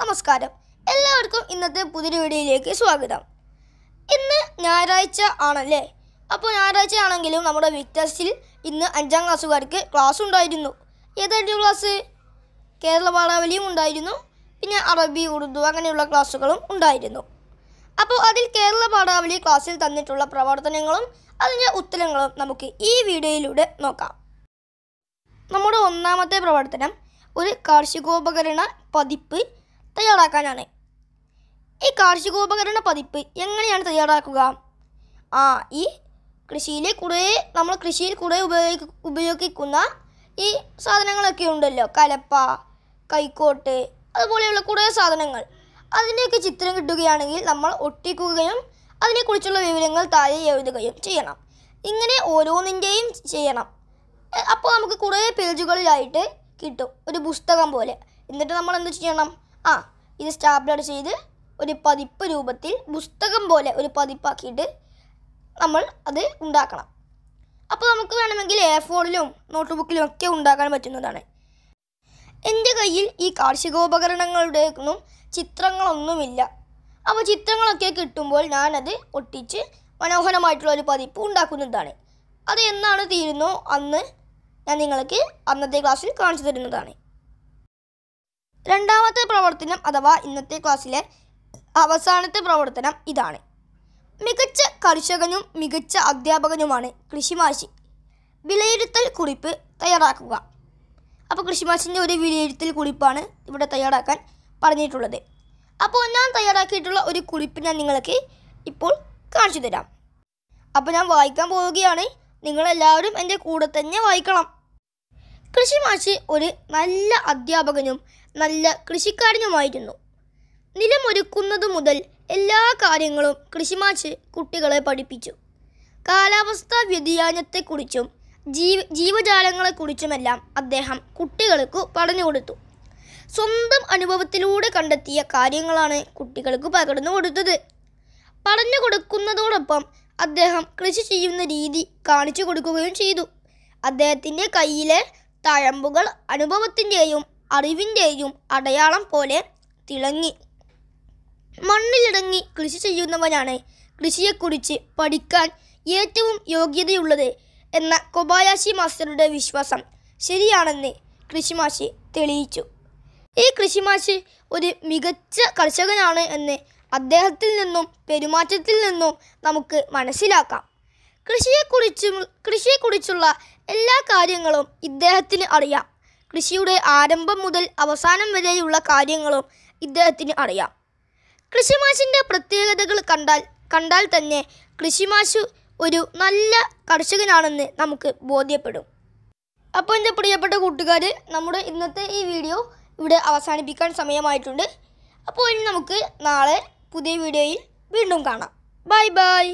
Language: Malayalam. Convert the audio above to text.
നമസ്കാരം എല്ലാവർക്കും ഇന്നത്തെ പുതിയൊരു വീഡിയോയിലേക്ക് സ്വാഗതം ഇന്ന് ഞായറാഴ്ച ആണല്ലേ അപ്പോൾ ഞായറാഴ്ച ആണെങ്കിലും നമ്മുടെ വിക്ടസിൽ ഇന്ന് അഞ്ചാം ക്ലാസ്സുകാർക്ക് ക്ലാസ് ഉണ്ടായിരുന്നു ഏതായിരുന്നു ക്ലാസ് കേരള പാഠാവലിയും ഉണ്ടായിരുന്നു പിന്നെ അറബി ഉറുദു അങ്ങനെയുള്ള ക്ലാസ്സുകളും ഉണ്ടായിരുന്നു അപ്പോൾ അതിൽ കേരള പാഠാവലി ക്ലാസ്സിൽ തന്നിട്ടുള്ള പ്രവർത്തനങ്ങളും അതിൻ്റെ ഉത്തരങ്ങളും നമുക്ക് ഈ വീഡിയോയിലൂടെ നോക്കാം നമ്മുടെ ഒന്നാമത്തെ പ്രവർത്തനം ഒരു കാർഷികോപകരണ പതിപ്പ് തയ്യാറാക്കാനാണ് ഈ കാർഷികോപകരണ പതിപ്പ് എങ്ങനെയാണ് തയ്യാറാക്കുക ആ ഈ കൃഷിയിലെ കുറേ നമ്മൾ കൃഷിയിൽ കുറേ ഉപയോഗ ഉപയോഗിക്കുന്ന ഈ സാധനങ്ങളൊക്കെ ഉണ്ടല്ലോ കലപ്പ കൈക്കോട്ട് അതുപോലെയുള്ള കുറേ സാധനങ്ങൾ അതിൻ്റെയൊക്കെ ചിത്രം കിട്ടുകയാണെങ്കിൽ നമ്മൾ ഒട്ടിക്കുകയും അതിനെക്കുറിച്ചുള്ള വിവരങ്ങൾ താഴെ എഴുതുകയും ചെയ്യണം ഇങ്ങനെ ഓരോന്നിൻ്റെയും ചെയ്യണം അപ്പോൾ നമുക്ക് കുറേ പേജുകളിലായിട്ട് കിട്ടും ഒരു പുസ്തകം പോലെ എന്നിട്ട് നമ്മൾ എന്ത് ചെയ്യണം ആ ഇത് സ്റ്റാപ്ലർ ചെയ്ത് ഒരു പതിപ്പ് രൂപത്തിൽ പുസ്തകം പോലെ ഒരു പതിപ്പാക്കിയിട്ട് നമ്മൾ അത് ഉണ്ടാക്കണം അപ്പോൾ നമുക്ക് വേണമെങ്കിൽ എ ഫോണിലും നോട്ട് ബുക്കിലും ഒക്കെ ഉണ്ടാക്കാൻ പറ്റുന്നതാണ് എൻ്റെ കയ്യിൽ ഈ കാർഷികോപകരണങ്ങളുടെയൊന്നും ചിത്രങ്ങളൊന്നുമില്ല അപ്പോൾ ചിത്രങ്ങളൊക്കെ കിട്ടുമ്പോൾ ഞാനത് ഒട്ടിച്ച് മനോഹരമായിട്ടുള്ള ഒരു പതിപ്പ് ഉണ്ടാക്കുന്നതാണ് അത് എന്നാണ് തീരുന്നോ അന്ന് ഞാൻ നിങ്ങൾക്ക് അന്നത്തെ ക്ലാസ്സിൽ കാണിച്ചു തരുന്നതാണ് രണ്ടാമത്തെ പ്രവർത്തനം അഥവാ ഇന്നത്തെ ക്ലാസ്സിലെ അവസാനത്തെ പ്രവർത്തനം ഇതാണ് മികച്ച കർഷകനും മികച്ച അധ്യാപകനുമാണ് കൃഷിമാശി വിലയിരുത്തൽ കുറിപ്പ് തയ്യാറാക്കുക അപ്പോൾ കൃഷിമാശിൻ്റെ ഒരു വിലയിരുത്തൽ കുറിപ്പാണ് ഇവിടെ തയ്യാറാക്കാൻ പറഞ്ഞിട്ടുള്ളത് അപ്പോൾ ഞാൻ തയ്യാറാക്കിയിട്ടുള്ള ഒരു കുറിപ്പ് ഞാൻ നിങ്ങൾക്ക് ഇപ്പോൾ കാണിച്ചു തരാം അപ്പോൾ ഞാൻ വായിക്കാൻ പോവുകയാണ് നിങ്ങളെല്ലാവരും എൻ്റെ കൂടെ തന്നെ വായിക്കണം കൃഷിമാഷ് ഒരു നല്ല അധ്യാപകനും നല്ല കൃഷിക്കാരനുമായിരുന്നു നിലമൊരുക്കുന്നതു മുതൽ എല്ലാ കാര്യങ്ങളും കൃഷിമാഷ് കുട്ടികളെ പഠിപ്പിച്ചു കാലാവസ്ഥാ വ്യതിയാനത്തെക്കുറിച്ചും ജീവ ജീവജാലങ്ങളെക്കുറിച്ചുമെല്ലാം അദ്ദേഹം കുട്ടികൾക്ക് പറഞ്ഞു കൊടുത്തു സ്വന്തം അനുഭവത്തിലൂടെ കണ്ടെത്തിയ കാര്യങ്ങളാണ് കുട്ടികൾക്ക് പകർന്നു കൊടുത്തത് പറഞ്ഞു കൊടുക്കുന്നതോടൊപ്പം അദ്ദേഹം കൃഷി ചെയ്യുന്ന രീതി കാണിച്ചു കൊടുക്കുകയും ചെയ്തു അദ്ദേഹത്തിൻ്റെ കയ്യിലെ തഴമ്പുകൾ അനുഭവത്തിൻ്റെയും അറിവിൻ്റെയും അടയാളം പോലെ തിളങ്ങി മണ്ണിലിറങ്ങി കൃഷി ചെയ്യുന്നവനാണ് കൃഷിയെക്കുറിച്ച് പഠിക്കാൻ ഏറ്റവും യോഗ്യതയുള്ളത് എന്ന കൊബായാശി മാസ്റ്ററുടെ വിശ്വാസം ശരിയാണെന്ന് കൃഷിമാശി തെളിയിച്ചു ഈ കൃഷിമാശി ഒരു മികച്ച കർഷകനാണ് എന്ന് അദ്ദേഹത്തിൽ നിന്നും പെരുമാറ്റത്തിൽ നിന്നും നമുക്ക് മനസ്സിലാക്കാം കൃഷിയെക്കുറിച്ചും കൃഷിയെക്കുറിച്ചുള്ള എല്ലാ കാര്യങ്ങളും ഇദ്ദേഹത്തിന് അറിയാം കൃഷിയുടെ ആരംഭം മുതൽ അവസാനം വരെയുള്ള കാര്യങ്ങളും ഇദ്ദേഹത്തിന് അറിയാം കൃഷിമാശിൻ്റെ പ്രത്യേകതകൾ കണ്ടാൽ കണ്ടാൽ തന്നെ കൃഷിമാഷ് ഒരു നല്ല കർഷകനാണെന്ന് നമുക്ക് ബോധ്യപ്പെടും അപ്പോൾ എൻ്റെ പ്രിയപ്പെട്ട കൂട്ടുകാർ നമ്മുടെ ഇന്നത്തെ ഈ വീഡിയോ ഇവിടെ അവസാനിപ്പിക്കാൻ സമയമായിട്ടുണ്ട് അപ്പോൾ ഇനി നമുക്ക് നാളെ പുതിയ വീഡിയോയിൽ വീണ്ടും കാണാം ബൈ ബൈ